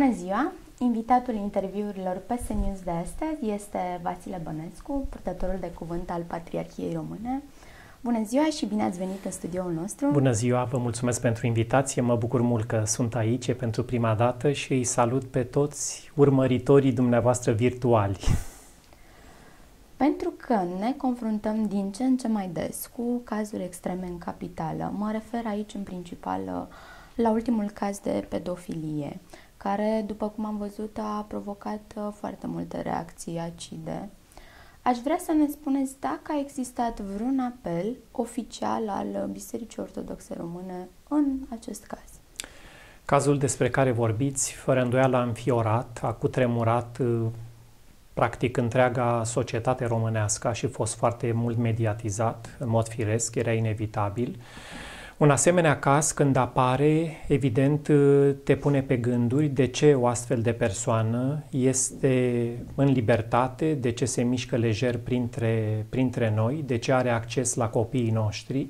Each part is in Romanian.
Bună ziua! Invitatul interviurilor PS News de astăzi este Vasile Bănescu, purtătorul de cuvânt al Patriarhiei Române. Bună ziua și bine ați venit în studioul nostru! Bună ziua! Vă mulțumesc pentru invitație, mă bucur mult că sunt aici pentru prima dată și îi salut pe toți urmăritorii dumneavoastră virtuali. Pentru că ne confruntăm din ce în ce mai des cu cazuri extreme în capitală, mă refer aici în principal uh, la ultimul caz de pedofilie. Uh, care, după cum am văzut, a provocat uh, foarte multe reacții acide. Aș vrea să ne spuneți dacă a existat vreun apel oficial al uh, Bisericii Ortodoxe Române în acest caz. Cazul despre care vorbiți, fără îndoială, a înfiorat, a cutremurat uh, practic întreaga societate românească a fost foarte mult mediatizat, în mod firesc, era inevitabil. Uh, un asemenea caz, când apare, evident, te pune pe gânduri de ce o astfel de persoană este în libertate, de ce se mișcă lejer printre, printre noi, de ce are acces la copiii noștri.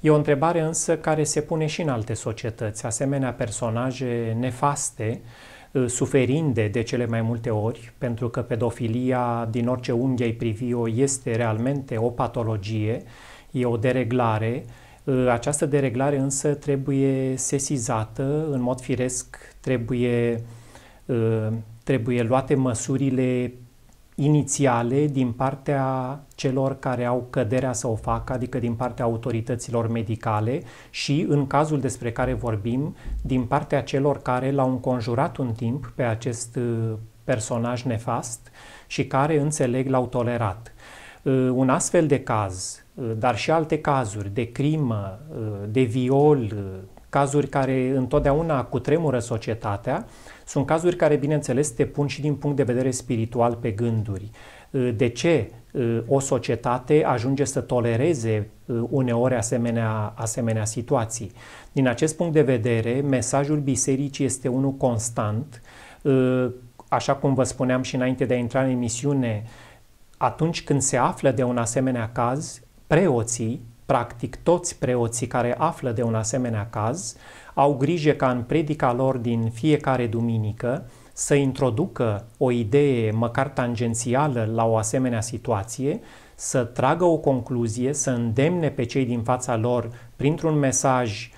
E o întrebare însă care se pune și în alte societăți. Asemenea personaje nefaste, uh, suferinde de cele mai multe ori, pentru că pedofilia, din orice unghi ai privi-o, este realmente o patologie, e o dereglare, Ă, această dereglare însă trebuie sesizată, în mod firesc trebuie, ă, trebuie luate măsurile inițiale din partea celor care au căderea să o facă, adică din partea autorităților medicale și, în cazul despre care vorbim, din partea celor care l-au înconjurat un timp pe acest ă, personaj nefast și care, înțeleg, l-au tolerat. Un astfel de caz Eh, dar și alte cazuri de crimă, eh, de viol, eh, cazuri care întotdeauna cutremură societatea, sunt cazuri care, bineînțeles, te pun și din punct de vedere spiritual pe gânduri. De ce o societate ajunge să tolereze uneori asemenea, asemenea situații? Din acest punct de vedere, mesajul bisericii este unul constant. Așa cum vă spuneam și înainte de a intra în emisiune, atunci când se află de un asemenea caz, Preoții, practic toți preoții care află de un asemenea caz, au grijă ca în predica lor din fiecare duminică să introducă o idee măcar tangențială la o asemenea situație, să tragă o concluzie, să îndemne pe cei din fața lor printr-un mesaj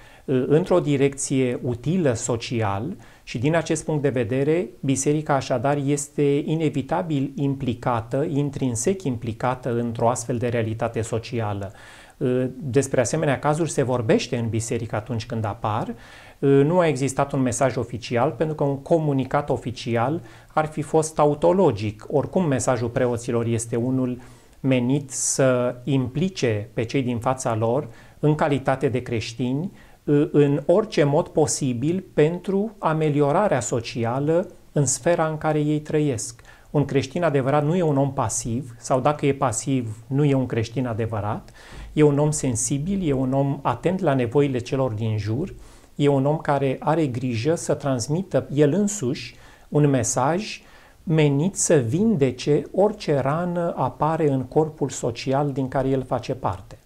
într-o direcție utilă social și din acest punct de vedere, biserica așadar este inevitabil implicată, intrinsec implicată într-o astfel de realitate socială. Ă, despre asemenea cazuri se vorbește în biserică atunci când apar. Ă, nu a existat un mesaj oficial, pentru că un comunicat oficial ar fi fost autologic. Oricum, mesajul preoților este unul menit să implice pe cei din fața lor în calitate de creștini Uh, în orice mod posibil pentru ameliorarea socială în sfera în care ei trăiesc. Un creștin adevărat nu e un om pasiv, sau dacă e pasiv, nu e un creștin adevărat. E un om sensibil, e un om atent la nevoile celor din jur, e un om care are grijă să transmită el însuși un mesaj menit să vindece orice rană apare în corpul social din care el face parte.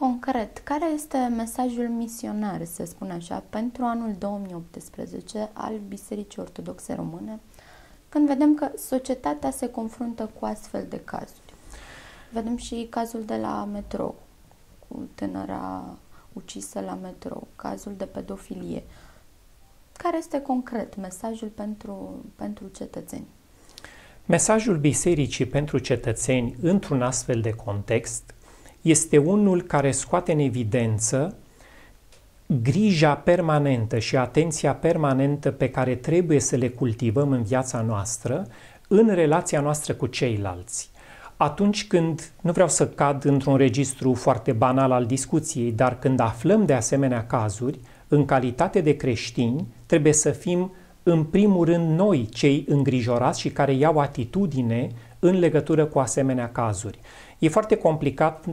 Concret, care este mesajul misionar, să spun așa, pentru anul 2018 al Bisericii Ortodoxe Române, când vedem că societatea se confruntă cu astfel de cazuri? Vedem și cazul de la metrou, cu tânăra ucisă la metrou, cazul de pedofilie. Care este concret mesajul pentru, pentru cetățeni? Mesajul bisericii pentru cetățeni într-un astfel de context este unul care scoate în evidență grija permanentă și atenția permanentă pe care trebuie să le cultivăm în viața noastră, în relația noastră cu ceilalți. Atunci când, nu vreau să cad într-un registru foarte banal al discuției, dar când aflăm de asemenea cazuri, în calitate de creștini, trebuie să fim în primul rând noi cei îngrijorați și care iau atitudine în legătură cu asemenea cazuri. E foarte complicat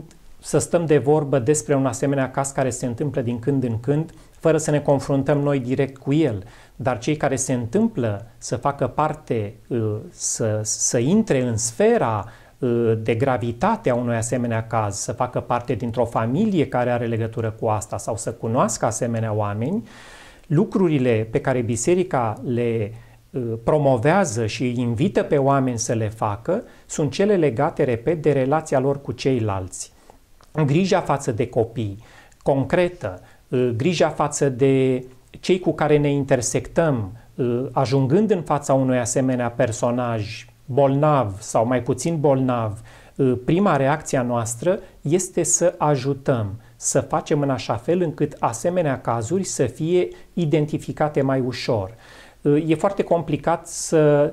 să stăm de vorbă despre un asemenea caz care se întâmplă din când în când, fără să ne confruntăm noi direct cu el. Dar cei care se întâmplă să facă parte, uh, să, să intre în sfera uh, de gravitate a unui asemenea caz, să facă parte dintr-o familie care are legătură cu asta sau să cunoască asemenea oameni, lucrurile pe care biserica le uh, promovează și invită pe oameni să le facă sunt cele legate, repet, de relația lor cu ceilalți grija față de copii, concretă, uh, grija față de cei cu care ne intersectăm, uh, ajungând în fața unui asemenea personaj bolnav sau mai puțin bolnav, uh, prima reacție a noastră este să ajutăm, să facem în așa fel încât asemenea cazuri să fie identificate mai ușor. E foarte complicat să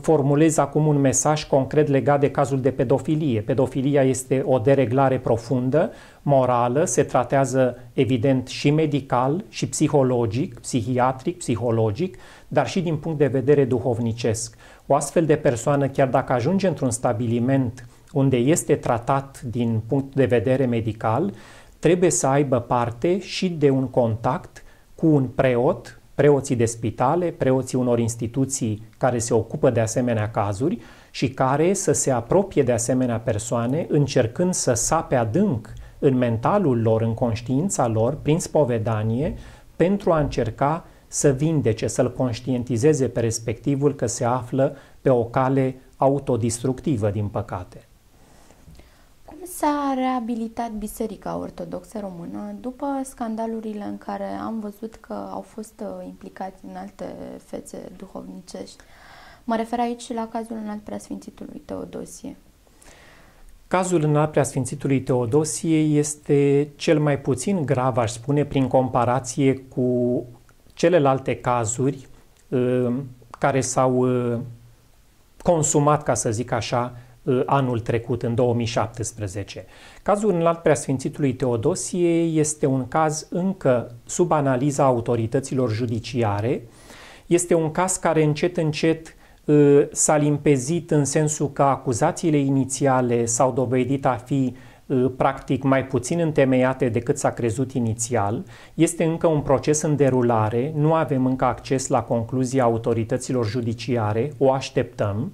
formulez acum un mesaj concret legat de cazul de pedofilie. Pedofilia este o dereglare profundă, morală, se tratează evident și medical, și psihologic, psihiatric, psihologic, dar și din punct de vedere duhovnicesc. O astfel de persoană, chiar dacă ajunge într-un stabiliment unde este tratat din punct de vedere medical, trebuie să aibă parte și de un contact cu un preot, preoții de spitale, preoții unor instituții care se ocupă de asemenea cazuri și care să se apropie de asemenea persoane încercând să sape adânc în mentalul lor, în conștiința lor, prin spovedanie, pentru a încerca să vindece, să-l conștientizeze pe respectivul că se află pe o cale autodistructivă, din păcate s-a reabilitat Biserica Ortodoxă Română după scandalurile în care am văzut că au fost uh, implicați în alte fețe duhovnicești. Mă refer aici și la cazul înalt preasfințitului Teodosie. Cazul înalt preasfințitului Teodosie este cel mai puțin grav, aș spune, prin comparație cu celelalte cazuri uh, care s-au uh, consumat, ca să zic așa, Uh, anul trecut, în 2017. Cazul înalt preasfințitului Teodosie este un caz încă sub analiza autorităților judiciare. Este un caz care încet, încet uh, s-a limpezit în sensul că acuzațiile inițiale s-au dovedit a fi uh, practic mai puțin întemeiate decât s-a crezut inițial. Este încă un proces în derulare, nu avem încă acces la concluzia autorităților judiciare, o așteptăm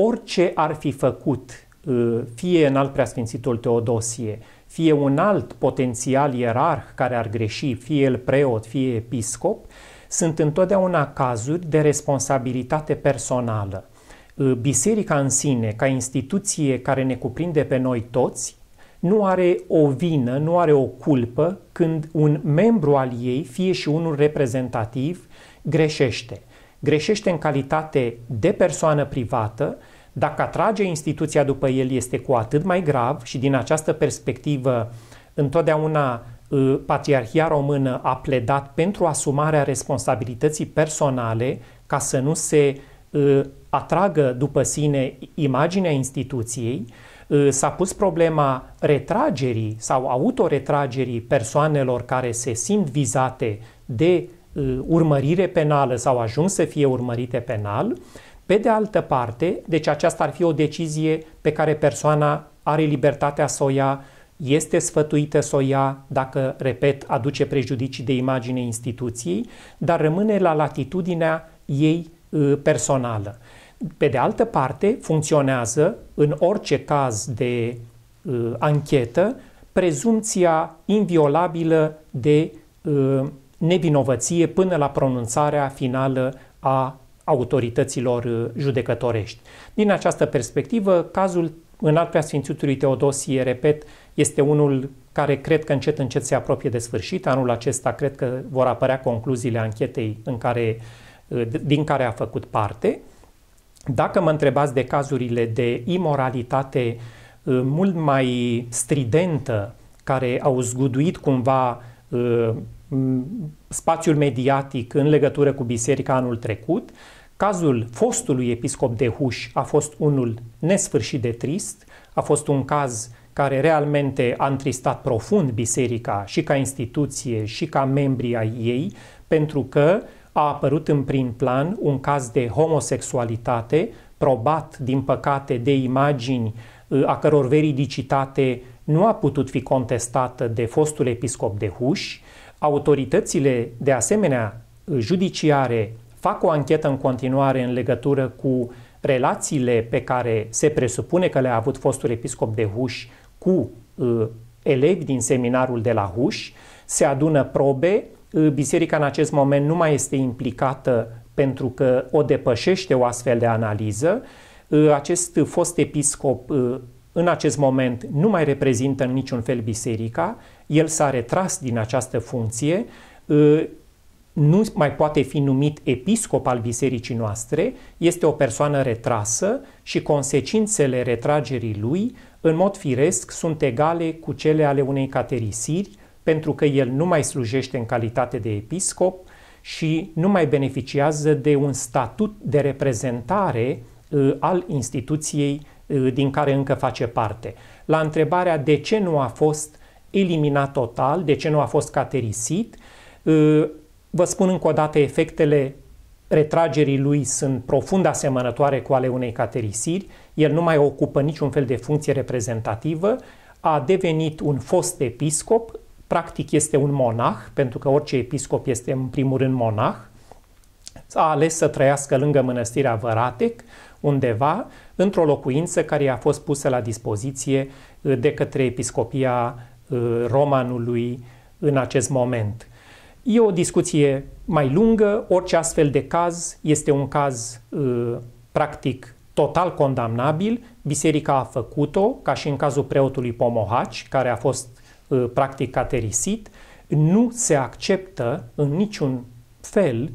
orice ar fi făcut uh, fie în alt preasfințitul Teodosie, fie un alt potențial ierarh care ar greși, fie el preot, fie episcop, sunt întotdeauna cazuri de responsabilitate personală. Uh, biserica în sine, ca instituție care ne cuprinde pe noi toți, nu are o vină, nu are o culpă când un membru al ei, fie și unul reprezentativ, greșește greșește în calitate de persoană privată, dacă atrage instituția după el este cu atât mai grav și din această perspectivă întotdeauna ă, Patriarhia Română a pledat pentru asumarea responsabilității personale ca să nu se ă, atragă după sine imaginea instituției, ă, s-a pus problema retragerii sau autoretragerii persoanelor care se simt vizate de Uh, urmărire penală sau ajuns să fie urmărite penal. Pe de altă parte, deci aceasta ar fi o decizie pe care persoana are libertatea să o ia, este sfătuită să o ia dacă, repet, aduce prejudicii de imagine instituției, dar rămâne la latitudinea ei uh, personală. Pe de altă parte, funcționează în orice caz de uh, anchetă prezumția inviolabilă de uh, nevinovăție până la pronunțarea finală a autorităților uh, judecătorești. Din această perspectivă, cazul în al preasfințitului Teodosie, repet, este unul care cred că încet încet se apropie de sfârșit. Anul acesta cred că vor apărea concluziile anchetei în care, uh, din care a făcut parte. Dacă mă întrebați de cazurile de imoralitate uh, mult mai stridentă, care au zguduit cumva spațiul mediatic în legătură cu biserica anul trecut. Cazul fostului episcop de Huș a fost unul nesfârșit de trist, a fost un caz care realmente a întristat profund biserica și ca instituție și ca membri ai ei, pentru că a apărut în prim plan un caz de homosexualitate probat, din păcate, de imagini uh, a căror veridicitate nu a putut fi contestată de fostul episcop de Huși, Autoritățile, de asemenea, judiciare fac o anchetă în continuare în legătură cu relațiile pe care se presupune că le-a avut fostul episcop de Huș cu uh, elevi din seminarul de la Huș, se adună probe, uh, biserica în acest moment nu mai este implicată pentru că o depășește o astfel de analiză. Uh, acest fost episcop uh, în acest moment nu mai reprezintă în niciun fel biserica el s-a retras din această funcție, ă, nu mai poate fi numit episcop al bisericii noastre, este o persoană retrasă și consecințele retragerii lui, în mod firesc, sunt egale cu cele ale unei caterisiri, pentru că el nu mai slujește în calitate de episcop și nu mai beneficiază de un statut de reprezentare ă, al instituției ă, din care încă face parte. La întrebarea de ce nu a fost eliminat total, de ce nu a fost caterisit. Ă, vă spun încă o dată, efectele retragerii lui sunt profund asemănătoare cu ale unei caterisiri, el nu mai ocupă niciun fel de funcție reprezentativă, a devenit un fost episcop, practic este un monah, pentru că orice episcop este în primul rând monah, a ales să trăiască lângă mănăstirea Văratec, undeva, într-o locuință care i-a fost pusă la dispoziție ă, de către episcopia Uh, romanului în acest moment. E o discuție mai lungă, orice astfel de caz este un caz uh, practic total condamnabil. Biserica a făcut-o, ca și în cazul preotului Pomohaci, care a fost uh, practic caterisit. Nu se acceptă în niciun fel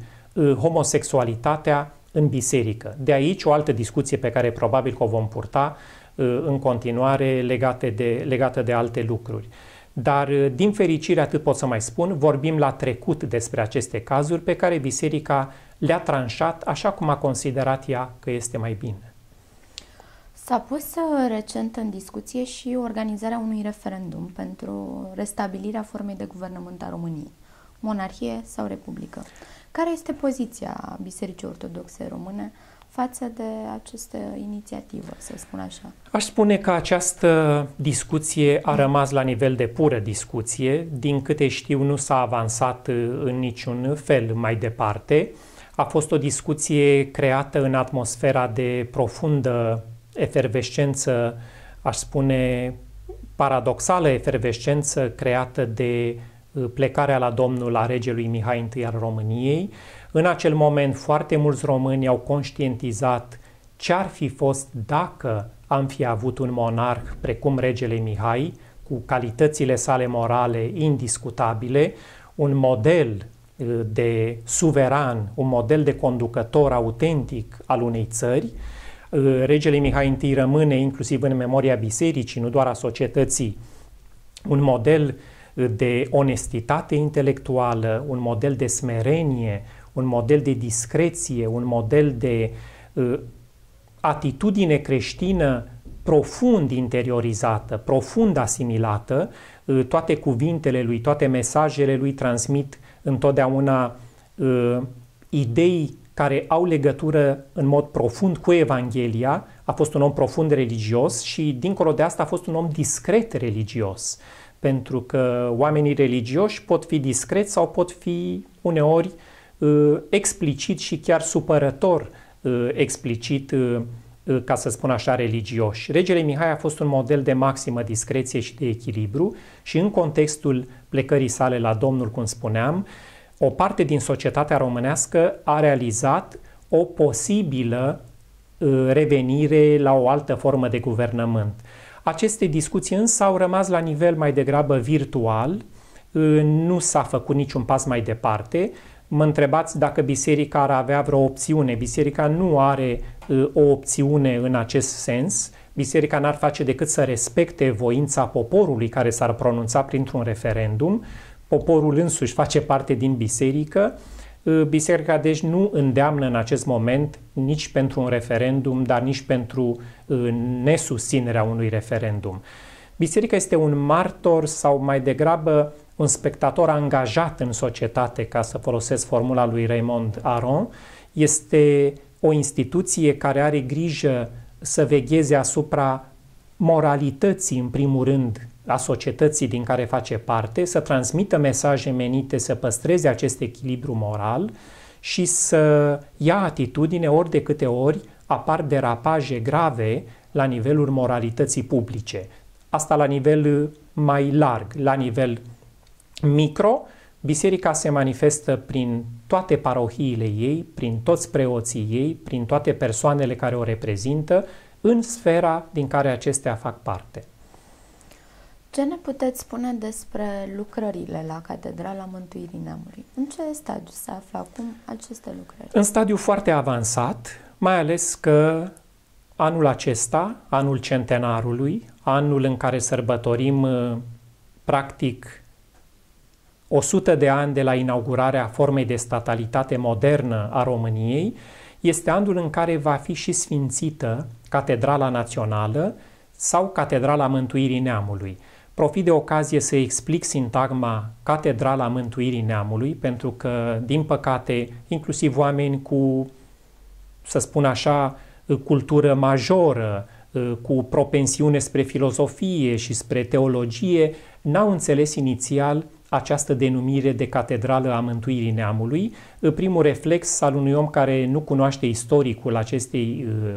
homosexualitatea în biserică. De aici o altă discuție pe care probabil că o vom purta Uh, în continuare legate de, legată de alte lucruri. Dar, uh, din fericire, atât pot să mai spun, vorbim la trecut despre aceste cazuri pe care biserica le-a tranșat așa cum a considerat ea că este mai bine. S-a pus uh, recent în discuție și organizarea unui referendum pentru restabilirea formei de guvernământ a României, monarhie sau republică. Care este poziția Bisericii Ortodoxe Române uh, față de această inițiativă, să spun așa? Aș spune că această discuție a rămas la nivel de pură discuție. Din câte știu, nu s-a avansat uh, în niciun fel mai departe. A fost o discuție creată în atmosfera de profundă efervescență, aș spune paradoxală efervescență creată de uh, plecarea la Domnul a regelui Mihai I al României, în acel moment foarte mulți români au conștientizat ce ar fi fost dacă am fi avut un monarh precum regele Mihai, cu calitățile sale morale indiscutabile, un model uh, de suveran, un model de conducător autentic al unei țări. Uh, regele Mihai I rămâne inclusiv în memoria bisericii, nu doar a societății, un model uh, de onestitate intelectuală, un model de smerenie, un model de discreție, un model de uh, atitudine creștină profund interiorizată, profund asimilată, uh, toate cuvintele lui, toate mesajele lui transmit întotdeauna uh, idei care au legătură în mod profund cu Evanghelia, a fost un om profund religios și, dincolo de asta, a fost un om discret religios. Pentru că oamenii religioși pot fi discreți sau pot fi uneori uh, Uh, explicit și chiar supărător uh, explicit, uh, ca să spun așa, religioși. Regele Mihai a fost un model de maximă discreție și de echilibru și în contextul plecării sale la Domnul, cum spuneam, o parte din societatea românească a realizat o posibilă revenire la o altă formă de guvernământ. Aceste discuții însă au rămas la nivel mai degrabă virtual, nu s-a făcut niciun pas mai departe mă întrebați dacă biserica ar avea vreo opțiune. Biserica nu are uh, o opțiune în acest sens. Biserica n-ar face decât să respecte voința poporului care s-ar pronunța printr-un referendum. Poporul însuși face parte din biserică. Uh, biserica, deci, nu îndeamnă în acest moment nici pentru un referendum, dar nici pentru uh, nesusținerea unui referendum. Biserica este un martor sau mai degrabă un spectator angajat în societate, ca să folosesc formula lui Raymond Aron, este o instituție care are grijă să vegheze asupra moralității, în primul rând, a societății din care face parte, să transmită mesaje menite să păstreze acest echilibru moral și să ia atitudine ori de câte ori apar derapaje grave la nivelul moralității publice. Asta la nivel mai larg, la nivel micro, biserica se manifestă prin toate parohiile ei, prin toți preoții ei, prin toate persoanele care o reprezintă, în sfera din care acestea fac parte. Ce ne puteți spune despre lucrările la Catedrala Mântuirii Neamului? În ce stadiu se află acum aceste lucrări? În stadiu foarte avansat, mai ales că anul acesta, anul centenarului, anul în care sărbătorim uh, practic 100 de ani de la inaugurarea formei de statalitate modernă a României, este anul în care va fi și sfințită Catedrala Națională sau Catedrala Mântuirii Neamului. Profit de ocazie să explic sintagma Catedrala Mântuirii Neamului, pentru că, din păcate, inclusiv oameni cu, să spun așa, cultură majoră, cu propensiune spre filozofie și spre teologie, n-au înțeles inițial această denumire de catedrală a mântuirii neamului, primul reflex al unui om care nu cunoaște istoricul acestei, uh,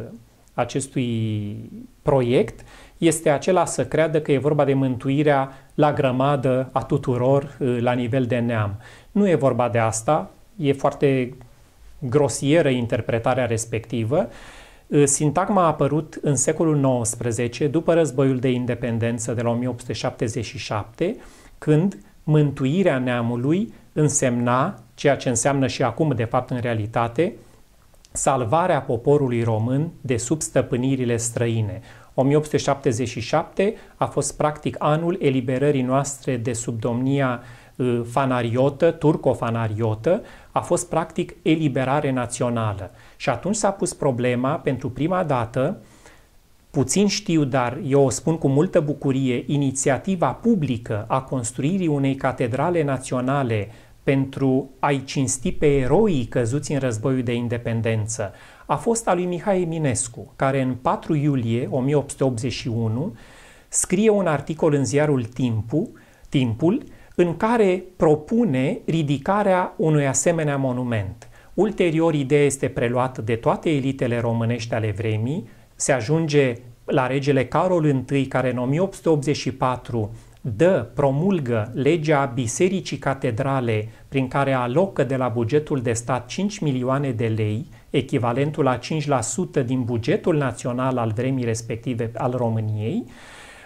acestui proiect este acela să creadă că e vorba de mântuirea la grămadă a tuturor uh, la nivel de neam. Nu e vorba de asta, e foarte grosieră interpretarea respectivă. Uh, sintagma a apărut în secolul XIX, după războiul de independență de la 1877, când mântuirea neamului însemna, ceea ce înseamnă și acum de fapt în realitate, salvarea poporului român de sub stăpânirile străine. 1877 a fost practic anul eliberării noastre de sub domnia uh, fanariotă, turco-fanariotă, a fost practic eliberare națională. Și atunci s-a pus problema pentru prima dată puțin știu, dar eu o spun cu multă bucurie, inițiativa publică a construirii unei catedrale naționale pentru a-i cinsti pe eroii căzuți în războiul de independență a fost a lui Mihai Eminescu, care în 4 iulie 1881 scrie un articol în ziarul Timpul, Timpul în care propune ridicarea unui asemenea monument. Ulterior, ideea este preluată de toate elitele românești ale vremii, se ajunge la regele Carol I, care în 1884 dă, promulgă legea Bisericii Catedrale, prin care alocă de la bugetul de stat 5 milioane de lei, echivalentul la 5% din bugetul național al vremii respective al României.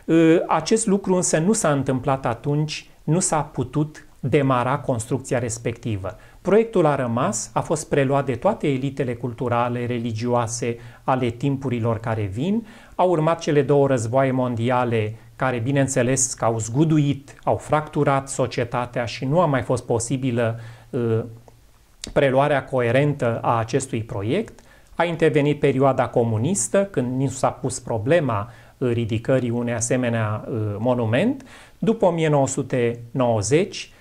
Ă, acest lucru însă nu s-a întâmplat atunci, nu s-a putut demara construcția respectivă. Proiectul a rămas, a fost preluat de toate elitele culturale, religioase ale timpurilor care vin, au urmat cele două războaie mondiale care, bineînțeles, că au zguduit, au fracturat societatea și nu a mai fost posibilă uh, preluarea coerentă a acestui proiect. A intervenit perioada comunistă, când nu s-a pus problema uh, ridicării unei asemenea uh, monument. După 1990,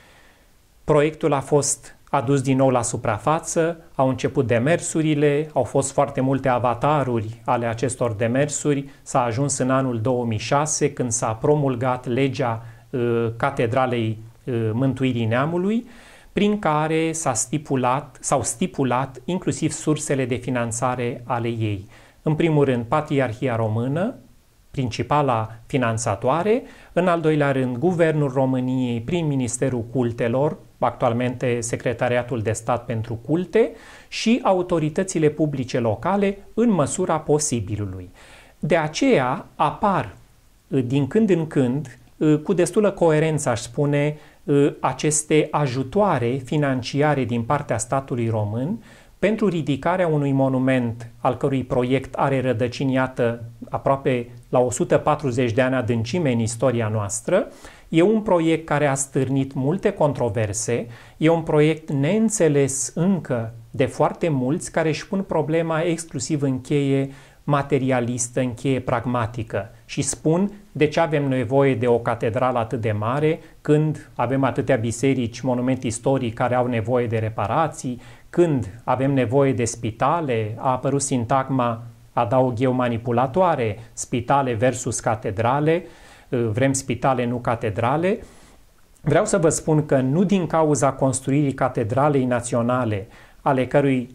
proiectul a fost adus din nou la suprafață, au început demersurile, au fost foarte multe avataruri ale acestor demersuri, s-a ajuns în anul 2006 când s-a promulgat legea uh, Catedralei uh, Mântuirii Neamului, prin care s-a stipulat, s-au stipulat inclusiv sursele de finanțare ale ei. În primul rând, Patriarhia Română, principala finanțatoare, în al doilea rând, Guvernul României prin Ministerul Cultelor, actualmente Secretariatul de Stat pentru Culte, și autoritățile publice locale în măsura posibilului. De aceea apar uh, din când în când, uh, cu destulă coerență aș spune, uh, aceste ajutoare financiare din partea statului român pentru ridicarea unui monument al cărui proiect are rădăcini, iată, aproape la 140 de ani adâncime în istoria noastră, E un proiect care a stârnit multe controverse, e un proiect neînțeles încă de foarte mulți care își pun problema exclusiv în cheie materialistă, în cheie pragmatică și spun de ce avem nevoie de o catedrală atât de mare când avem atâtea biserici, monumente istorice care au nevoie de reparații, când avem nevoie de spitale, a apărut sintagma, adaug eu, manipulatoare, spitale versus catedrale, uh, vrem spitale, nu catedrale. Vreau să vă spun că nu din cauza construirii Catedralei Naționale, ale, cărui,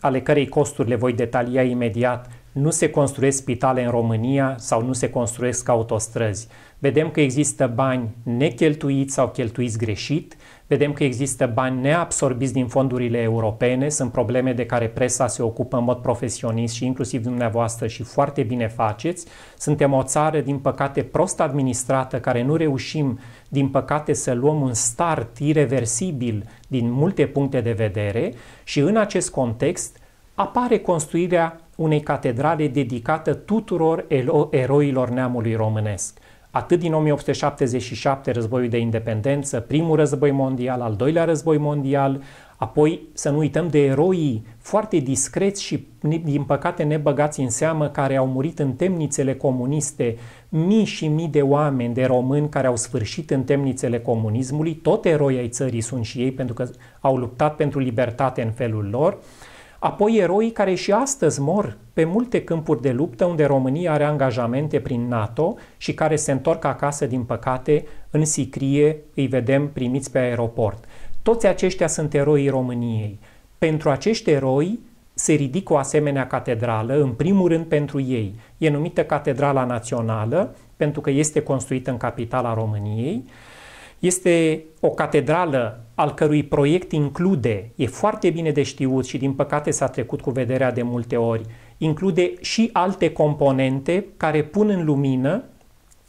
ale cărei costuri le voi detalia imediat, nu se construiesc spitale în România sau nu se construiesc autostrăzi. Vedem că există bani necheltuiți sau cheltuiți greșit, Vedem că există bani neabsorbiți din fondurile europene, sunt probleme de care presa se ocupă în mod profesionist și inclusiv dumneavoastră și foarte bine faceți. Suntem o țară, din păcate, prost administrată, care nu reușim, din păcate, să luăm un start irreversibil din multe puncte de vedere și în acest context apare construirea unei catedrale dedicată tuturor eroilor neamului românesc atât din 1877, războiul de independență, primul război mondial, al doilea război mondial, apoi să nu uităm de eroii foarte discreți și din păcate nebăgați în seamă care au murit în temnițele comuniste, mii și mii de oameni, de români care au sfârșit în temnițele comunismului, tot eroi ai țării sunt și ei pentru că au luptat pentru libertate în felul lor. Uh, Apoi eroii care și astăzi mor pe multe câmpuri de luptă unde România are angajamente prin NATO și care se întorc acasă, din păcate, în sicrie, îi vedem primiți pe aeroport. Toți aceștia sunt eroii României. Pentru acești eroi se ridică o asemenea catedrală, în primul rând pentru ei. E numită Catedrala Națională, pentru că este construită în capitala României. Este o catedrală al cărui proiect include, e foarte bine de știut și din păcate s-a trecut cu vederea de multe ori, include și alte componente care pun în lumină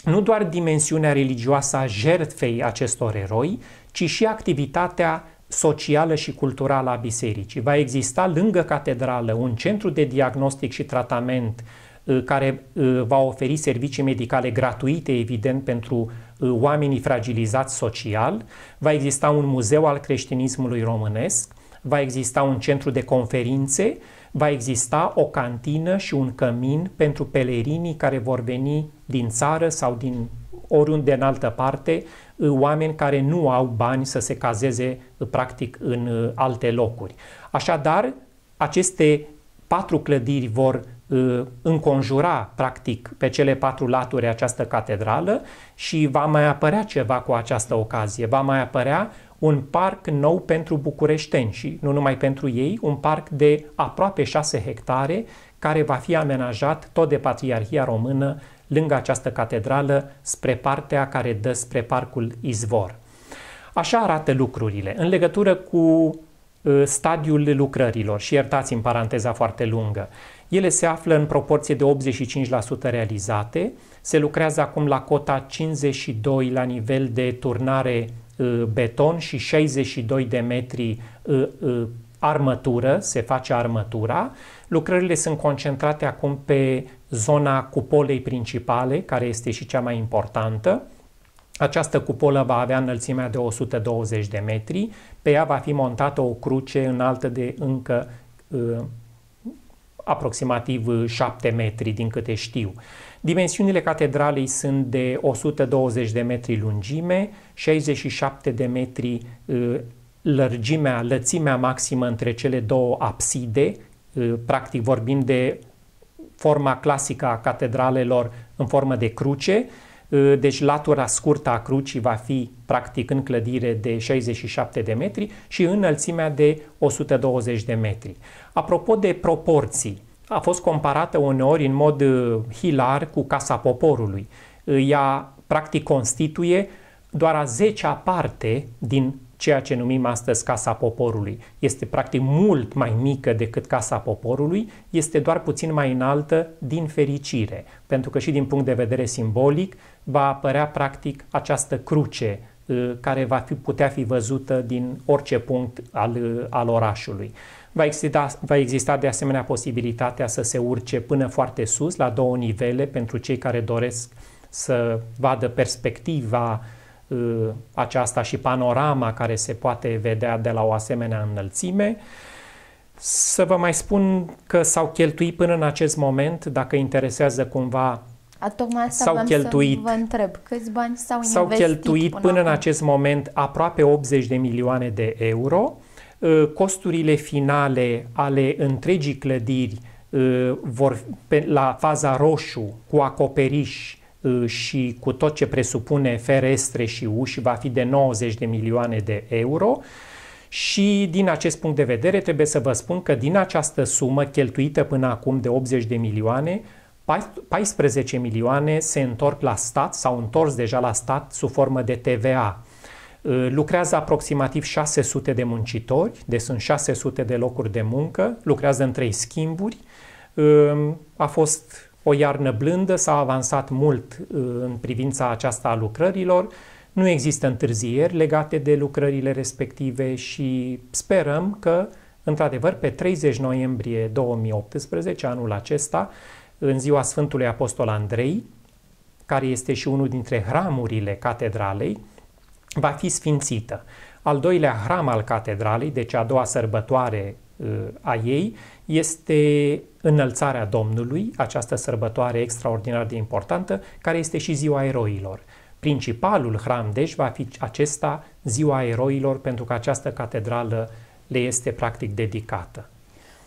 nu doar dimensiunea religioasă a jertfei acestor eroi, ci și activitatea socială și culturală a bisericii. Va exista lângă catedrală un centru de diagnostic și tratament uh, care uh, va oferi servicii medicale gratuite, evident, pentru oamenii fragilizați social, va exista un muzeu al creștinismului românesc, va exista un centru de conferințe, va exista o cantină și un cămin pentru pelerinii care vor veni din țară sau din oriunde în altă parte, ă, oameni care nu au bani să se cazeze ă, practic în ă, alte locuri. Așadar, aceste patru clădiri vor Uh, înconjura, practic, pe cele patru laturi această catedrală și va mai apărea ceva cu această ocazie. Va mai apărea un parc nou pentru bucureșteni și nu numai pentru ei, un parc de aproape 6 hectare care va fi amenajat tot de Patriarhia Română lângă această catedrală spre partea care dă spre parcul Izvor. Așa arată lucrurile. În legătură cu uh, stadiul lucrărilor, și iertați în paranteza foarte lungă, ele se află în proporție de 85% realizate, se lucrează acum la cota 52 la nivel de turnare uh, beton și 62 de metri uh, uh, armătură, se face armătura. Lucrările sunt concentrate acum pe zona cupolei principale, care este și cea mai importantă. Această cupolă va avea înălțimea de 120 de metri, pe ea va fi montată o cruce înaltă de încă aproximativ 7 uh, metri din câte știu. Dimensiunile catedralei sunt de 120 de metri lungime, 67 de metri uh, lărgimea, lățimea maximă între cele două abside, uh, practic vorbim de forma clasică a catedralelor în formă de cruce, deci latura scurtă a crucii va fi practic în clădire de 67 de metri și înălțimea de 120 de metri. Apropo de proporții, a fost comparată uneori în mod uh, hilar cu Casa Poporului. Uh, ea practic constituie doar a zecea parte din ceea ce numim astăzi Casa Poporului. Este practic mult mai mică decât Casa Poporului, este doar puțin mai înaltă din fericire, pentru că și din punct de vedere simbolic va apărea practic această cruce uh, care va fi, putea fi văzută din orice punct al, al orașului. Va exista, va exista de asemenea posibilitatea să se urce până foarte sus, la două nivele, pentru cei care doresc să vadă perspectiva uh, aceasta și panorama care se poate vedea de la o asemenea înălțime. Să vă mai spun că s-au cheltuit până în acest moment, dacă interesează cumva asta s-au cheltuit, să vă întreb, câți bani s-au investit S-au cheltuit până, până în acest moment aproape 80 de milioane de euro Ă, costurile finale ale întregii clădiri ă, vor, la faza roșu, cu acoperiș ă, și cu tot ce presupune ferestre și uși, va fi de 90 de milioane de euro. Și din acest punct de vedere trebuie să vă spun că din această sumă cheltuită până acum de 80 de milioane, 14 milioane se întorc la stat, sau întors deja la stat sub formă de TVA. Uh, lucrează aproximativ 600 de muncitori, deci sunt 600 de locuri de muncă, lucrează în trei schimburi. Um, a fost o iarnă blândă, s-a avansat mult uh, în privința aceasta a lucrărilor. Nu există întârzieri legate de lucrările respective și sperăm că, într-adevăr, pe 30 noiembrie 2018, anul acesta, în ziua Sfântului Apostol Andrei, care este și unul dintre hramurile catedralei, va fi sfințită. Al doilea hram al catedralei, deci a doua sărbătoare uh, a ei, este înălțarea Domnului, această sărbătoare extraordinar de importantă, care este și ziua eroilor. Principalul hram, deci, va fi acesta ziua eroilor, pentru că această catedrală le este practic dedicată.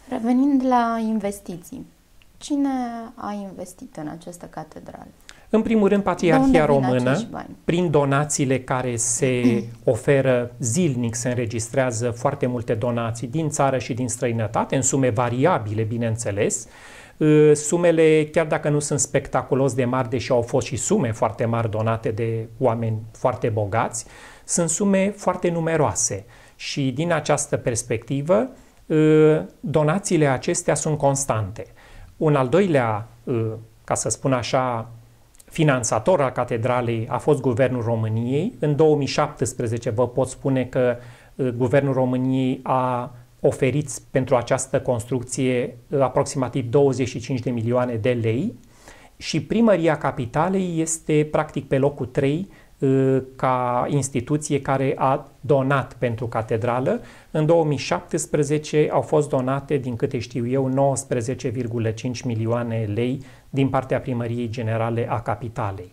Revenind la investiții, cine a investit în această catedrală? În primul rând, Patriarhia Română, prin donațiile care se oferă zilnic, se înregistrează foarte multe donații din țară și din străinătate, în sume variabile, bineînțeles. Ă, sumele, chiar dacă nu sunt spectaculos de mari, deși au fost și sume foarte mari donate de oameni foarte bogați, sunt sume foarte numeroase. Și din această perspectivă, ă, donațiile acestea sunt constante. Un al doilea, ă, ca să spun așa, finanțator al catedralei a fost Guvernul României. În 2017 vă pot spune că uh, Guvernul României a oferit pentru această construcție uh, aproximativ 25 de milioane de lei și primăria capitalei este practic pe locul 3 uh, ca instituție care a donat pentru catedrală. În 2017 au fost donate, din câte știu eu, 19,5 milioane lei din partea primăriei generale a capitalei.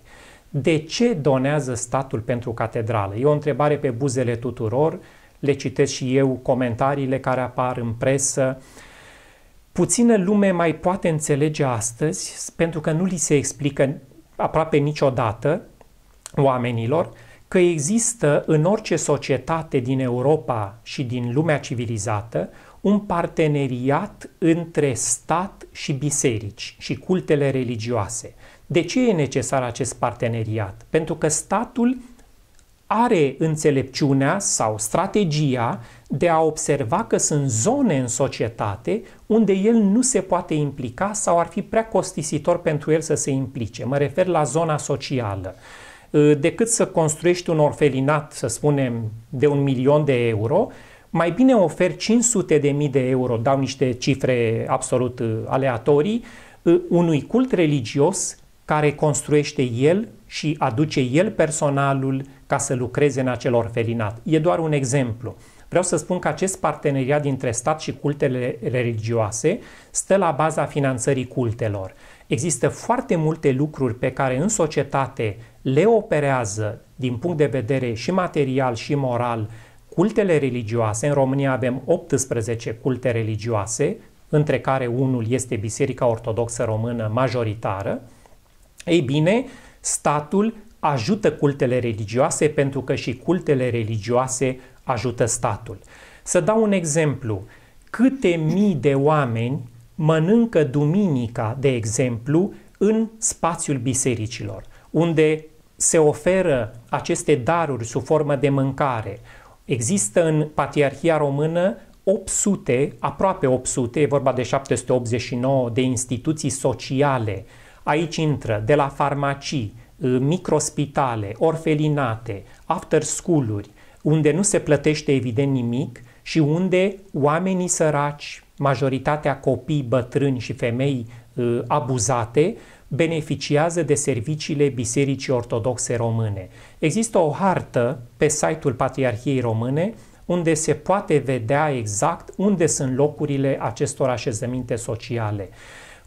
De ce donează statul pentru catedrală? E o întrebare pe buzele tuturor, le citesc și eu comentariile care apar în presă. Puțină lume mai poate înțelege astăzi, pentru că nu li se explică aproape niciodată oamenilor, că există în orice societate din Europa și din lumea civilizată un parteneriat între stat și biserici și cultele religioase. De ce e necesar acest parteneriat? Pentru că statul are înțelepciunea sau strategia de a observa că sunt zone în societate unde el nu se poate implica sau ar fi prea costisitor pentru el să se implice. Mă refer la zona socială. Decât să construiești un orfelinat, să spunem, de un milion de euro, mai bine oferi 500 de mii de euro, dau niște cifre absolut uh, aleatorii, uh, unui cult religios care construiește el și aduce el personalul ca să lucreze în acel orfelinat. E doar un exemplu. Vreau să spun că acest parteneriat dintre stat și cultele religioase stă la baza finanțării cultelor. Există foarte multe lucruri pe care în societate le operează din punct de vedere și material și moral Cultele religioase, în România avem 18 culte religioase, între care unul este Biserica Ortodoxă Română majoritară. Ei bine, statul ajută cultele religioase pentru că și cultele religioase ajută statul. Să dau un exemplu. Câte mii de oameni mănâncă duminica, de exemplu, în spațiul bisericilor, unde se oferă aceste daruri sub formă de mâncare, Există în Patriarhia Română 800, aproape 800, e vorba de 789 de instituții sociale. Aici intră de la farmacii, ă, microspitale, orfelinate, after school-uri, unde nu se plătește evident nimic și unde oamenii săraci, majoritatea copii, bătrâni și femei ă, abuzate, beneficiază de serviciile Bisericii Ortodoxe Române. Există o hartă pe site-ul Patriarhiei Române unde se poate vedea exact unde sunt locurile acestor așezăminte sociale.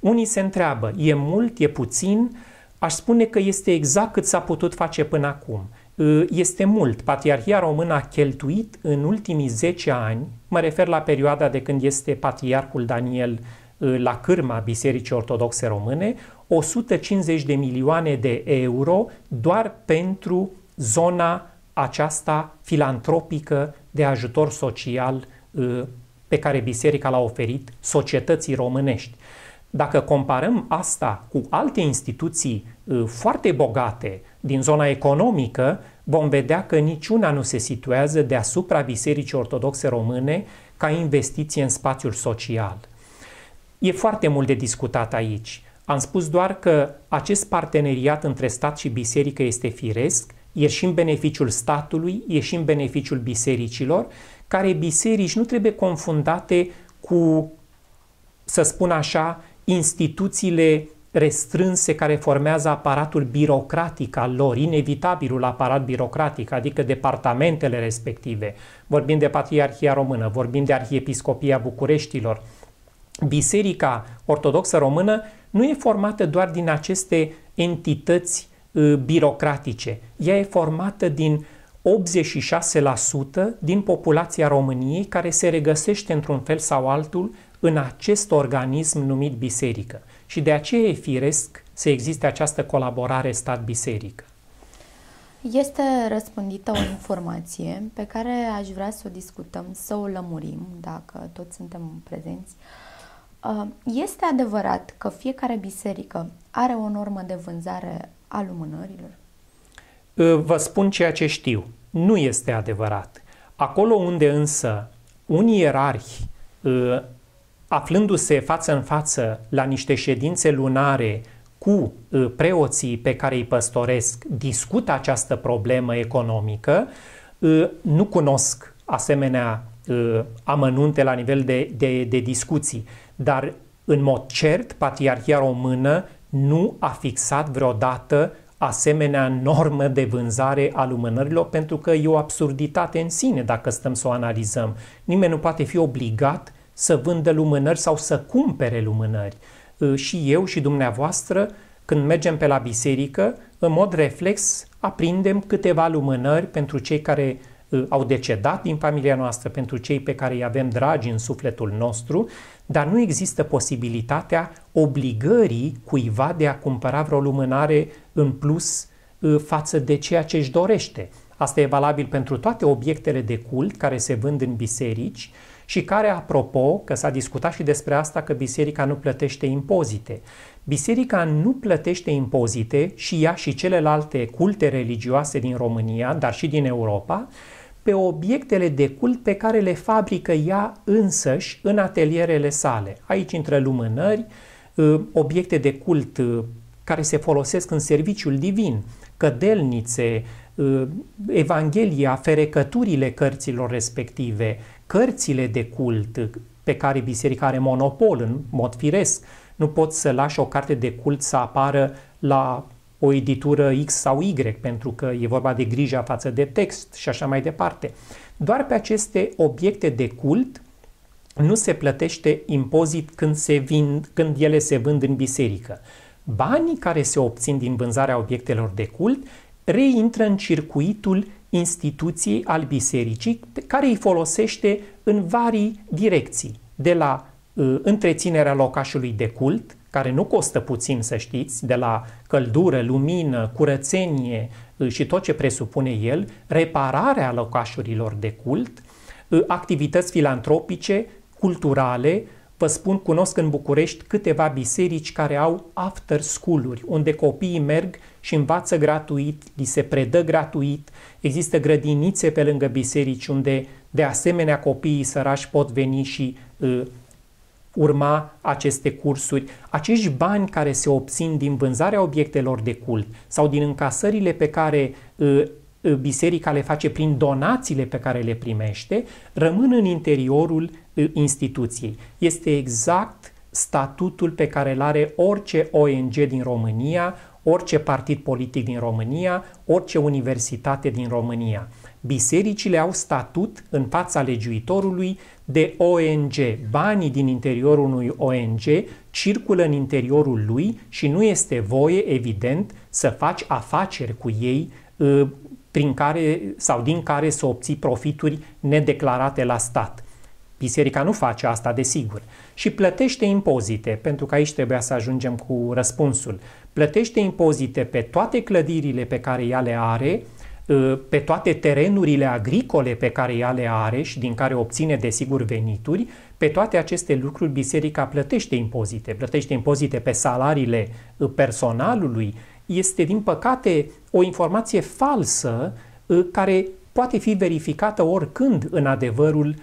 Unii se întreabă, e mult, e puțin? Aș spune că este exact cât s-a putut face până acum. Este mult. Patriarhia română a cheltuit în ultimii 10 ani, mă refer la perioada de când este patriarhul Daniel la cârma Bisericii Ortodoxe Române, 150 de milioane de euro doar pentru zona aceasta filantropică de ajutor social uh, pe care biserica l-a oferit societății românești. Dacă comparăm asta cu alte instituții uh, foarte bogate din zona economică, vom vedea că niciuna nu se situează deasupra Bisericii Ortodoxe Române ca investiție în spațiul social. E foarte mult de discutat aici. Am spus doar că acest parteneriat între stat și biserică este firesc, e și în beneficiul statului, e și în beneficiul bisericilor, care biserici nu trebuie confundate cu, să spun așa, instituțiile restrânse care formează aparatul birocratic al lor, inevitabilul aparat birocratic, adică departamentele respective. Vorbim de Patriarhia Română, vorbim de Arhiepiscopia Bucureștilor. Biserica Ortodoxă Română nu e formată doar din aceste entități uh, birocratice. Ea e formată din 86% din populația României care se regăsește într-un fel sau altul în acest organism numit biserică. Și de aceea e firesc să existe această colaborare stat-biserică. Este răspândită o informație pe care aș vrea să o discutăm, să o lămurim, dacă toți suntem prezenți. Uh, Uh, este adevărat că fiecare biserică are o normă de vânzare a lumânărilor? Uh, vă spun ceea ce știu. Nu este adevărat. Acolo unde însă unii ierarhi, uh, aflându-se față în față la niște ședințe lunare cu preoții pe care îi păstoresc, discută această problemă economică, nu cunosc asemenea Uh, amănunte la nivel de, de, de discuții, dar în mod cert, Patriarhia Română nu a fixat vreodată asemenea normă de vânzare a lumânărilor, pentru că e o absurditate în sine dacă stăm să o analizăm. Nimeni nu poate fi obligat să vândă lumânări sau să cumpere lumânări. Uh, și eu și dumneavoastră, când mergem pe la biserică, în mod reflex aprindem câteva lumânări pentru cei care Uh, au decedat din familia noastră, pentru cei pe care îi avem dragi în sufletul nostru, dar nu există posibilitatea obligării cuiva de a cumpăra vreo lumânare în plus uh, față de ceea ce își dorește. Asta e valabil pentru toate obiectele de cult care se vând în biserici și care, apropo, că s-a discutat și despre asta că biserica nu plătește impozite. Biserica nu plătește impozite și ea și celelalte culte religioase din România, dar și din Europa, pe obiectele de cult pe care le fabrică ea însăși în atelierele sale. Aici intră lumânări, ă, obiecte de cult ă, care se folosesc în serviciul divin, cădelnițe, ă, Evanghelia, ferecăturile cărților respective, cărțile de cult pe care biserica are monopol în mod firesc. Nu poți să lași o carte de cult să apară la o editură X sau Y, pentru că e vorba de grija față de text și așa mai departe. Doar pe aceste obiecte de cult nu se plătește impozit când, se vin, când ele se vând în biserică. Banii care se obțin din vânzarea obiectelor de cult reintră în circuitul instituției al bisericii care îi folosește în varii direcții, de la uh, întreținerea locașului de cult, care nu costă puțin, să știți, de la căldură, lumină, curățenie uh, și tot ce presupune el, repararea locașurilor de cult, uh, activități filantropice, culturale, Vă spun, cunosc în București câteva biserici care au after school-uri, unde copiii merg și învață gratuit, li se predă gratuit. Există grădinițe pe lângă biserici unde, de asemenea, copiii sărași pot veni și uh, urma aceste cursuri, acești bani care se obțin din vânzarea obiectelor de cult sau din încasările pe care ă, ă, biserica le face prin donațiile pe care le primește, rămân în interiorul ă, instituției. Este exact statutul pe care îl are orice ONG din România, orice partid politic din România, orice universitate din România. Bisericile au statut în fața legiuitorului de ONG. Banii din interiorul unui ONG circulă în interiorul lui și nu este voie, evident, să faci afaceri cu ei ă, prin care sau din care să obții profituri nedeclarate la stat. Biserica nu face asta, desigur, și plătește impozite, pentru că aici trebuia să ajungem cu răspunsul plătește impozite pe toate clădirile pe care ea le are, ă, pe toate terenurile agricole pe care ea le are și din care obține desigur venituri, pe toate aceste lucruri biserica plătește impozite, plătește impozite pe salariile ă, personalului, este din păcate o informație falsă ă, care poate fi verificată oricând în adevărul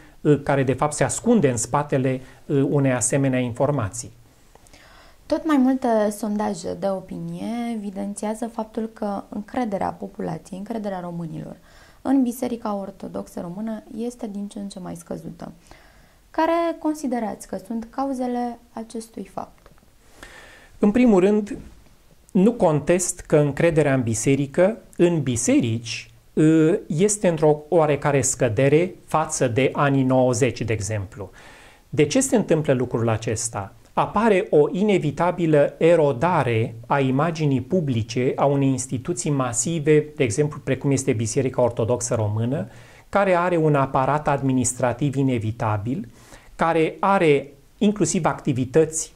care de fapt se ascunde în spatele unei asemenea informații. Tot mai multe sondaje de opinie evidențiază faptul că încrederea populației, încrederea românilor în Biserica Ortodoxă Română este din ce în ce mai scăzută. Care considerați că sunt cauzele acestui fapt? În primul rând, nu contest că încrederea în biserică, în biserici, ă, este într-o oarecare scădere față de anii 90, de exemplu. De ce se întâmplă lucrul acesta? apare o inevitabilă erodare a imaginii publice a unei instituții masive, de exemplu, precum este Biserica Ortodoxă Română, care are un aparat administrativ inevitabil, care are inclusiv activități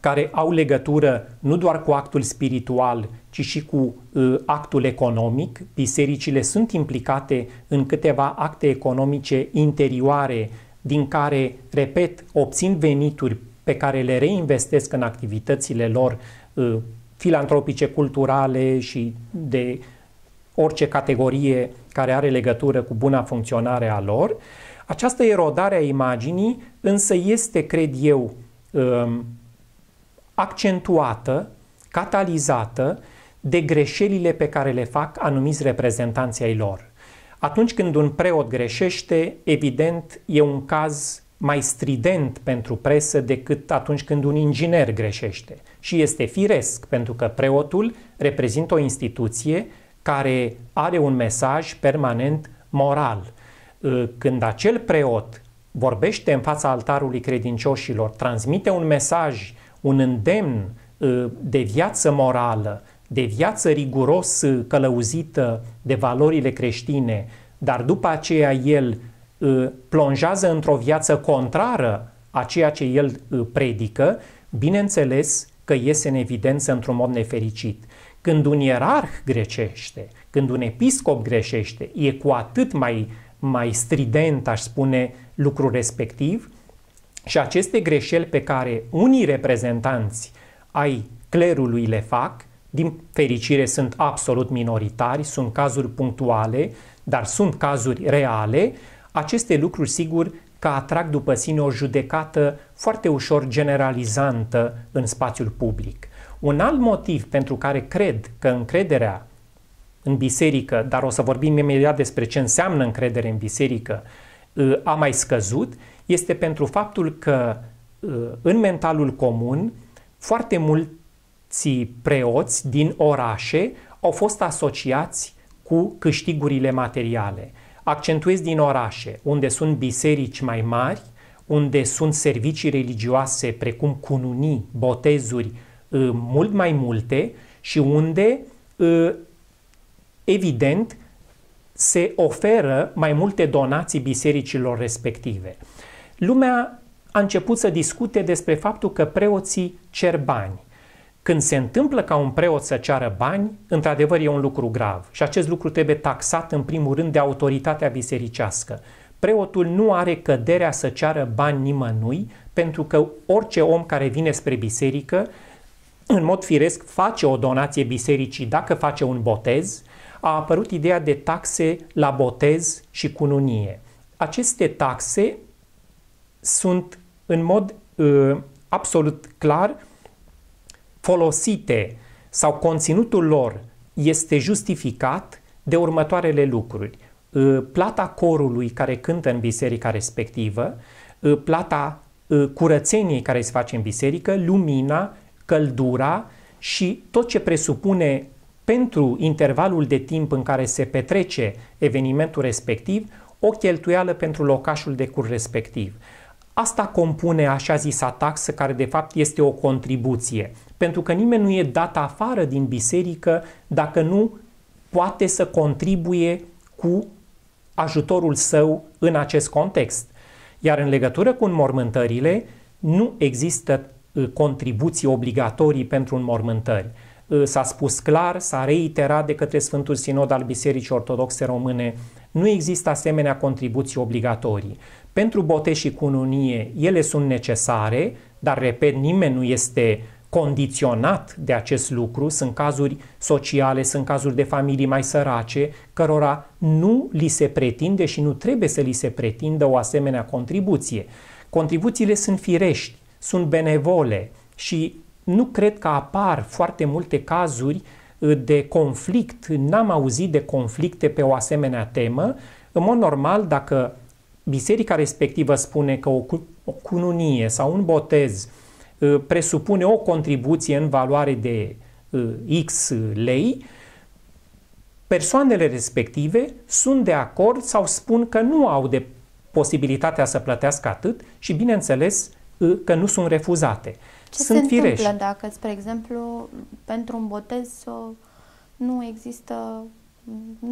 care au legătură nu doar cu actul spiritual, ci și cu uh, actul economic. Bisericile sunt implicate în câteva acte economice interioare din care, repet, obțin venituri pe care le reinvestesc în activitățile lor uh, filantropice, culturale și de orice categorie care are legătură cu buna funcționare a lor. Această erodare a imaginii însă este, cred eu, um, accentuată, catalizată de greșelile pe care le fac anumiți reprezentanții ai lor. Atunci când un preot greșește, evident, e un caz mai strident pentru presă decât atunci când un inginer greșește. Și este firesc, pentru că preotul reprezintă o instituție care are un mesaj permanent moral. Ă, când acel preot vorbește în fața altarului credincioșilor, transmite un mesaj, un îndemn ă, de viață morală, de viață riguros ă, călăuzită de valorile creștine, dar după aceea el plonjează într-o viață contrară a ceea ce el predică, bineînțeles că iese în evidență într-un mod nefericit. Când un ierarh greșește, când un episcop greșește, e cu atât mai, mai strident, aș spune, lucrul respectiv și aceste greșeli pe care unii reprezentanți ai clerului le fac, din fericire sunt absolut minoritari, sunt cazuri punctuale, dar sunt cazuri reale, aceste lucruri, sigur, că atrag după sine o judecată foarte ușor generalizantă în spațiul public. Un alt motiv pentru care cred că încrederea în biserică, dar o să vorbim imediat despre ce înseamnă încredere în biserică, ă, a mai scăzut, este pentru faptul că ă, în mentalul comun foarte mulți preoți din orașe au fost asociați cu câștigurile materiale. Accentuez din orașe, unde sunt biserici mai mari, unde sunt servicii religioase precum cununii, botezuri, ă, mult mai multe și unde, ă, evident, se oferă mai multe donații bisericilor respective. Lumea a început să discute despre faptul că preoții cer bani. Când se întâmplă ca un preot să ceară bani, într-adevăr e un lucru grav și acest lucru trebuie taxat în primul rând de autoritatea bisericească. Preotul nu are căderea să ceară bani nimănui, pentru că orice om care vine spre biserică, în mod firesc, face o donație bisericii dacă face un botez, a apărut ideea de taxe la botez și cununie. Aceste taxe sunt în mod uh, absolut clar folosite sau conținutul lor este justificat de următoarele lucruri. Ă, plata corului care cântă în biserica respectivă, ă, plata ă, curățeniei care se face în biserică, lumina, căldura și tot ce presupune pentru intervalul de timp în care se petrece evenimentul respectiv, o cheltuială pentru locașul de cur respectiv. Asta compune așa zisa taxă, care de fapt este o contribuție pentru că nimeni nu e dat afară din biserică dacă nu poate să contribuie cu ajutorul său în acest context. Iar în legătură cu înmormântările, nu există ă, contribuții obligatorii pentru înmormântări. Ă, s-a spus clar, s-a reiterat de către Sfântul Sinod al Bisericii Ortodoxe Române, nu există asemenea contribuții obligatorii. Pentru botez și cununie ele sunt necesare, dar, repet, nimeni nu este condiționat de acest lucru, sunt cazuri sociale, sunt cazuri de familii mai sărace, cărora nu li se pretinde și nu trebuie să li se pretindă o asemenea contribuție. Contribuțiile sunt firești, sunt benevole și nu cred că apar foarte multe cazuri uh, de conflict, n-am auzit de conflicte pe o asemenea temă. În mod normal, dacă biserica respectivă spune că o, cununie sau un botez uh, Uh, presupune o contribuție în valoare de uh, X lei, persoanele respective sunt de acord sau spun că nu au de posibilitatea să plătească atât și, bineînțeles, uh, că nu sunt refuzate. Ce sunt se firești. întâmplă dacă, spre exemplu, pentru un botez nu există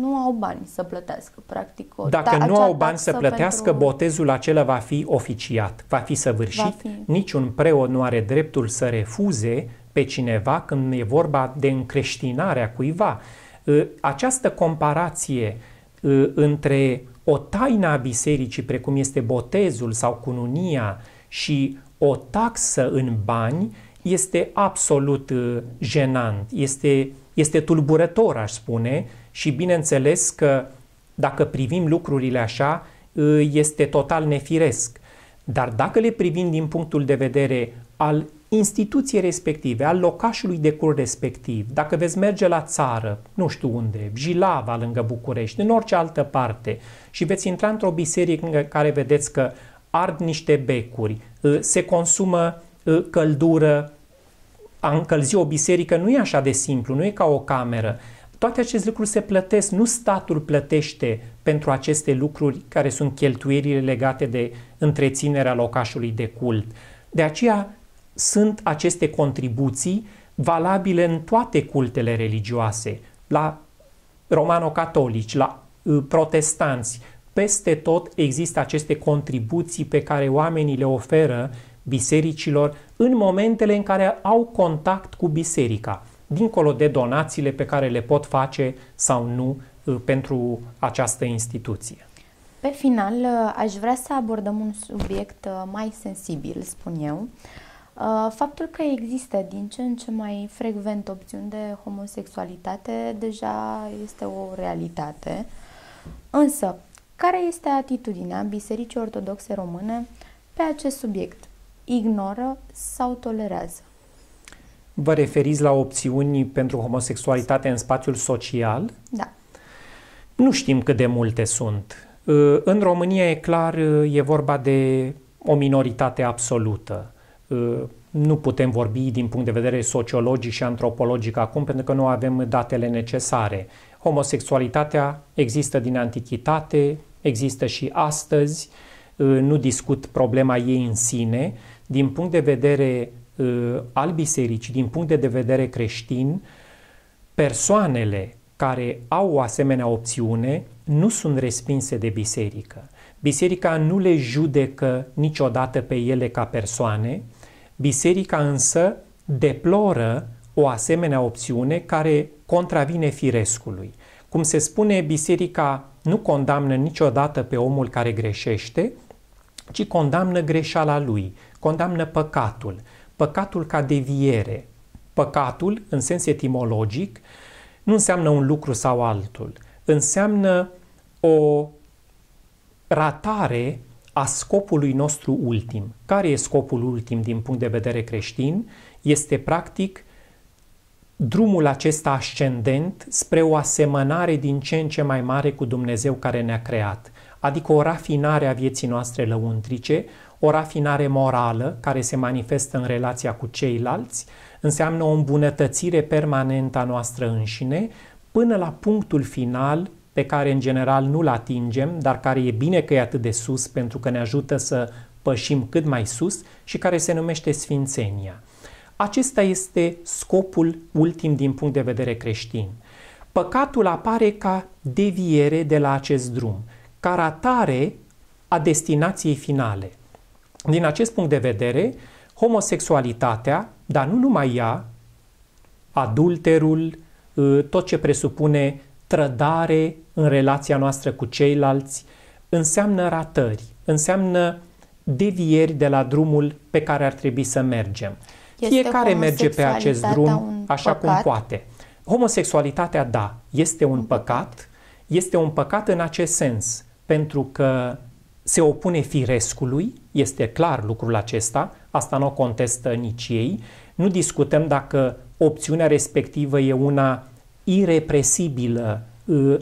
nu au bani să plătească, practic. O Dacă da, nu au bani să plătească, pentru... botezul acela va fi oficiat, va fi săvârșit. Va fi. Niciun preot nu are dreptul să refuze pe cineva când e vorba de încreștinarea cuiva. Ă, această comparație ă, între o taină a bisericii, precum este botezul sau cununia, și o taxă în bani, este absolut ă, jenant, este este tulburător, aș spune, și bineînțeles că dacă privim lucrurile așa, ă, este total nefiresc. Dar dacă le privim din punctul de vedere al instituției respective, al locașului de cur respectiv, dacă veți merge la țară, nu știu unde, Jilava lângă București, în orice altă parte, și veți intra într-o biserică în care vedeți că ard niște becuri, ă, se consumă ă, căldură a încălzi o biserică nu e așa de simplu, nu e ca o cameră. Toate aceste lucruri se plătesc, nu statul plătește pentru aceste lucruri care sunt cheltuierile legate de întreținerea locașului de cult. De aceea sunt aceste contribuții valabile în toate cultele religioase, la romano-catolici, la uh, protestanți, peste tot există aceste contribuții pe care oamenii le oferă bisericilor în momentele în care au contact cu biserica, dincolo de donațiile pe care le pot face sau nu uh, pentru această instituție. Pe final, uh, aș vrea să abordăm un subiect uh, mai sensibil, spun eu. Faptul că există din ce în ce mai frecvent opțiuni de homosexualitate deja este o realitate. Însă, care este atitudinea Bisericii Ortodoxe Române pe acest subiect? ignoră sau tolerează. Vă referiți la opțiuni pentru homosexualitate în spațiul social? Da. Nu știm cât de multe sunt. Ă, în România e clar, e vorba de o minoritate absolută. Ă, nu putem vorbi din punct de vedere sociologic și antropologic acum, pentru că nu avem datele necesare. Homosexualitatea există din antichitate, există și astăzi, ă, nu discut problema ei în sine, din punct de vedere uh, al bisericii, din punct de vedere creștin, persoanele care au o asemenea opțiune nu sunt respinse de biserică. Biserica nu le judecă niciodată pe ele ca persoane, biserica însă deploră o asemenea opțiune care contravine firescului. Cum se spune, biserica nu condamnă niciodată pe omul care greșește, ci condamnă greșeala lui condamnă păcatul, păcatul ca deviere. Păcatul, în sens etimologic, nu înseamnă un lucru sau altul, înseamnă o ratare a scopului nostru ultim. Care e scopul ultim din punct de vedere creștin? Este practic drumul acesta ascendent spre o asemănare din ce în ce mai mare cu Dumnezeu care ne-a creat, adică o rafinare a vieții noastre lăuntrice, o rafinare morală care se manifestă în relația cu ceilalți înseamnă o îmbunătățire permanentă a noastră înșine până la punctul final pe care în general nu-l atingem, dar care e bine că e atât de sus pentru că ne ajută să pășim cât mai sus și care se numește Sfințenia. Acesta este scopul ultim din punct de vedere creștin. Păcatul apare ca deviere de la acest drum, ca ratare a destinației finale. Din acest punct de vedere, homosexualitatea, dar nu numai ea, adulterul, ă, tot ce presupune trădare în relația noastră cu ceilalți, înseamnă ratări, înseamnă devieri de la drumul pe care ar trebui să mergem. Este Fiecare merge pe acest drum așa păcat? cum poate. Homosexualitatea, da, este un păcat, este un păcat în acest sens, pentru că se opune firescului, este clar lucrul acesta, asta nu o contestă nici ei. Nu discutăm dacă opțiunea respectivă e una irepresibilă ă,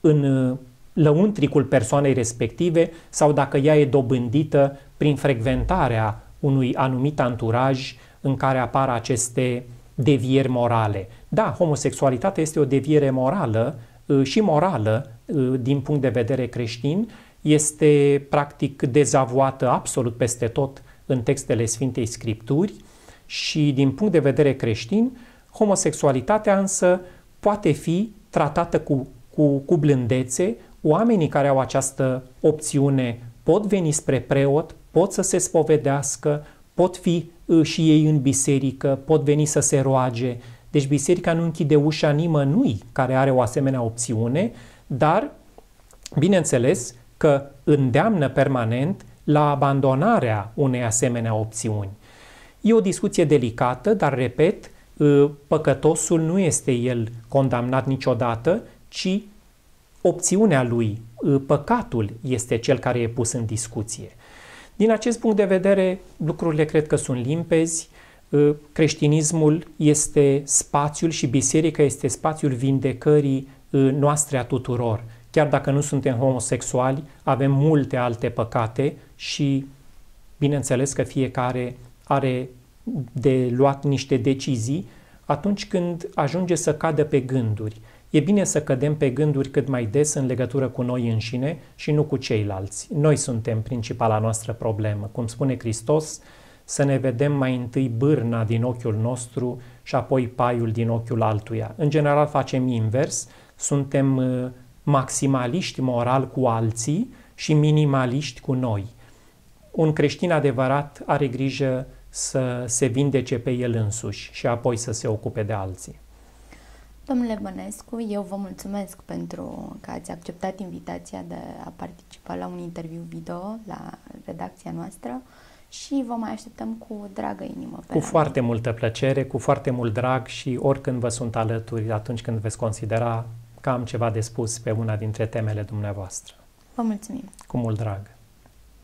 în ă, lăuntricul persoanei respective sau dacă ea e dobândită prin frecventarea unui anumit anturaj în care apar aceste devieri morale. Da, homosexualitatea este o deviere morală ă, și morală din punct de vedere creștin este practic dezavoată absolut peste tot în textele Sfintei Scripturi și din punct de vedere creștin, homosexualitatea însă poate fi tratată cu, cu, cu blândețe, oamenii care au această opțiune pot veni spre preot, pot să se spovedească, pot fi uh, și ei în biserică, pot veni să se roage. Deci biserica nu închide ușa nimănui care are o asemenea opțiune, dar, bineînțeles, că îndeamnă permanent la abandonarea unei asemenea opțiuni. E o discuție delicată, dar repet, ă, păcătosul nu este el condamnat niciodată, ci opțiunea lui, ă, păcatul este cel care e pus în discuție. Din acest punct de vedere, lucrurile cred că sunt limpezi. Ă, creștinismul este spațiul și biserica este spațiul vindecării noastre a tuturor chiar dacă nu suntem homosexuali, avem multe alte păcate și bineînțeles că fiecare are de luat niște decizii atunci când ajunge să cadă pe gânduri. E bine să cădem pe gânduri cât mai des în legătură cu noi înșine și nu cu ceilalți. Noi suntem principala noastră problemă. Cum spune Hristos, să ne vedem mai întâi bârna din ochiul nostru și apoi paiul din ochiul altuia. În general facem invers, suntem uh, maximaliști moral cu alții și minimaliști cu noi. Un creștin adevărat are grijă să se vindece pe el însuși și apoi să se ocupe de alții. Domnule Bănescu, eu vă mulțumesc pentru că ați acceptat invitația de a participa la un interviu video la redacția noastră și vă mai așteptăm cu dragă inimă. Pe cu anul. foarte multă plăcere, cu foarte mult drag și oricând vă sunt alături atunci când veți considera că am ceva de spus pe una dintre temele dumneavoastră. Vă mulțumim! Cu mult drag!